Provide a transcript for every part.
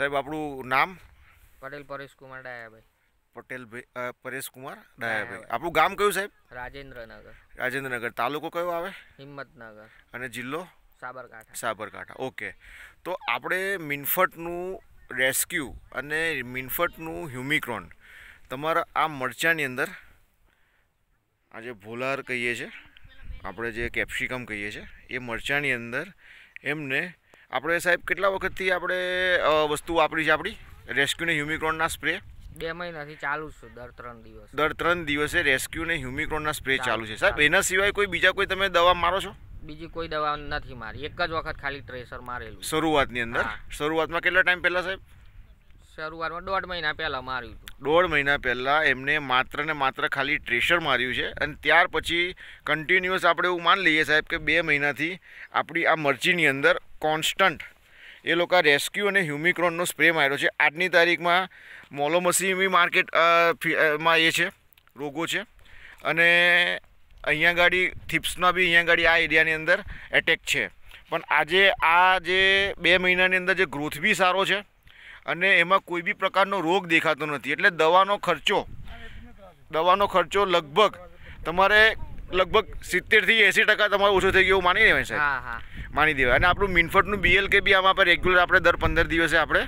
સાહેબ આપણું નામ પટેલ પરેશ કુમાર ડાયાભાઈ પટેલ પરેશ કુમાર ડાયાભાઈ આપણું ગામ કયું સાહેબ રાજેન્દ્રનગર રાજેન્દ્રનગર તાલુકો કયો આવે હિંમતનગર અને જિલ્લો સાબરકાંઠા સાબરકાંઠા ઓકે તો આપણે મિનફટનું રેસ્ક્યુ અને મિનફટનું હ્યુમિક્રોન તમારા આ મરચાની અંદર આ જે ભોલાર કહીએ છીએ આપણે જે કેપ્સિકમ કહીએ છીએ એ મરચાની અંદર એમને આપણે સાહેબ કેટલા વખતથી આપણે વસ્તુ વાપરી છે આપણી રેસ્ક્યુ ને હ્યુમિક્રોનના સ્પ્રે બે મહિનાથી ચાલુ છે દર ત્રણ દિવસ દર ત્રણ દિવસે રેસ્ક્યુ ને હ્યુમિક્રોનના સ્પ્રે ચાલુ છે સાહેબ એના સિવાય કોઈ બીજા કોઈ તમે દવા મારો છો બીજી કોઈ દવા નથી મારી એક જ વખત ખાલી ટ્રેસર મારેલું શરૂઆતની અંદર શરૂઆતમાં કેટલા ટાઈમ પહેલાં સાહેબ શરૂઆતમાં દોઢ મહિના પહેલાં માર્યું હતું દોઢ મહિના પહેલાં એમને માત્ર ને માત્ર ખાલી ટ્રેશર માર્યું છે અને ત્યાર પછી કન્ટિન્યુઅસ આપણે એવું માન લઈએ સાહેબ કે બે મહિનાથી આપણી આ મરચીની અંદર કોન્સ્ટન્ટ એ લોકો રેસ્ક્યુ અને હ્યુમિક્રોનનો સ્પ્રે માર્યો છે આજની તારીખમાં મોલોમસીમી માર્કેટ માં એ છે રોગો છે અને અહીંયા ગાડી થિપ્સના બી અહીંયા ગાડી આ એરિયાની અંદર એટેક છે પણ આજે આ જે બે મહિનાની અંદર જે ગ્રોથ બી સારો છે અને એમાં કોઈ બી પ્રકારનો રોગ દેખાતો નથી એટલે દવાનો ખર્ચો દવાનો ખર્ચો લગભગ તમારે લગભગ સિત્તેરથી એંસી ટકા તમારે ઓછો થઈ ગયો એવું માની લેવાય સાહેબ માની દેવાય અને આપણું મિનફટનું બીએલકે બી આમાં આપણે રેગ્યુલર આપણે દર પંદર દિવસે આપણે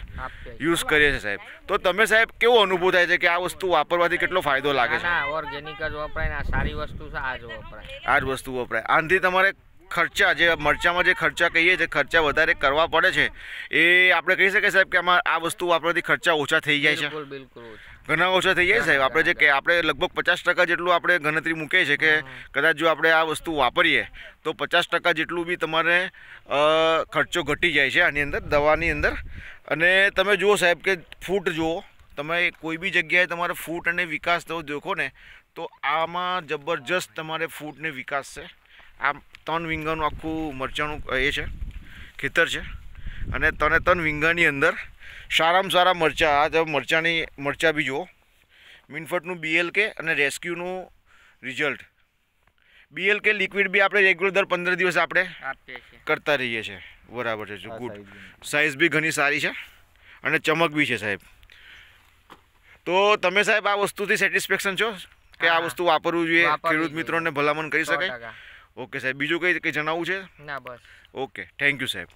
યુઝ કરીએ છીએ સાહેબ તો તમે સાહેબ કેવો અનુભવ થાય છે કે આ વસ્તુ વાપરવાથી કેટલો ફાયદો લાગે છે ઓર્ગેનિક જ વપરાય ને આ સારી વસ્તુ છે આ જ વપરાય આ જ વસ્તુ વપરાય આનાથી તમારે ખર્ચા જે મરચામાં જે ખર્ચા કહીએ છીએ ખર્ચા વધારે કરવા પડે છે એ આપણે કહી શકીએ સાહેબ કે આમાં આ વસ્તુ આપણાથી ખર્ચા ઓછા થઈ જાય છે ઘણા ઓછા થઈ જાય સાહેબ આપણે જે કે આપણે લગભગ પચાસ ટકા જેટલું આપણે ગણતરી મૂકીએ છીએ કે કદાચ જો આપણે આ વસ્તુ વાપરીએ તો પચાસ ટકા જેટલું બી તમારે ખર્ચો ઘટી જાય છે આની અંદર દવાની અંદર અને તમે જુઓ સાહેબ કે ફૂટ જુઓ તમે કોઈ બી જગ્યાએ તમારે ફૂટ અને વિકાસ થવો દેખો ને તો આમાં જબરજસ્ત તમારે ફૂટને વિકાસ છે આ ત્રણ વિંગાનું આખું મરચાંનું એ છે ખેતર છે અને તને ત્રણ વિંગાની અંદર સારામાં સારા મરચાં આ તમે મરચાંની મરચાં બી જુઓ મીનફટનું બીએલકે અને રેસ્ક્યુનું રિઝલ્ટ બીએલકે લિક્વિડ બી આપણે રેગ્યુલર દર પંદર દિવસ આપણે કરતા રહીએ છીએ બરાબર છે ગુડ સાઇઝ બી ઘણી સારી છે અને ચમક બી છે સાહેબ તો તમે સાહેબ આ વસ્તુથી સેટિસ્ફેક્શન છો કે આ વસ્તુ વાપરવું જોઈએ ખેડૂત મિત્રોને ભલામણ કરી શકાય ઓકે સાહેબ બીજું કંઈ કંઈ જણાવવું છે ના બસ ઓકે થેન્ક યુ સાહેબ